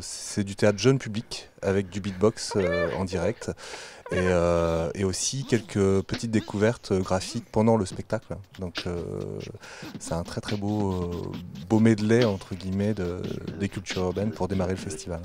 C'est du théâtre jeune public avec du beatbox euh, en direct euh, et, aussi quelques petites découvertes graphiques pendant le spectacle. Donc euh, c'est un très très beau, beau medley entre guillemets de, des cultures urbaines pour démarrer le festival.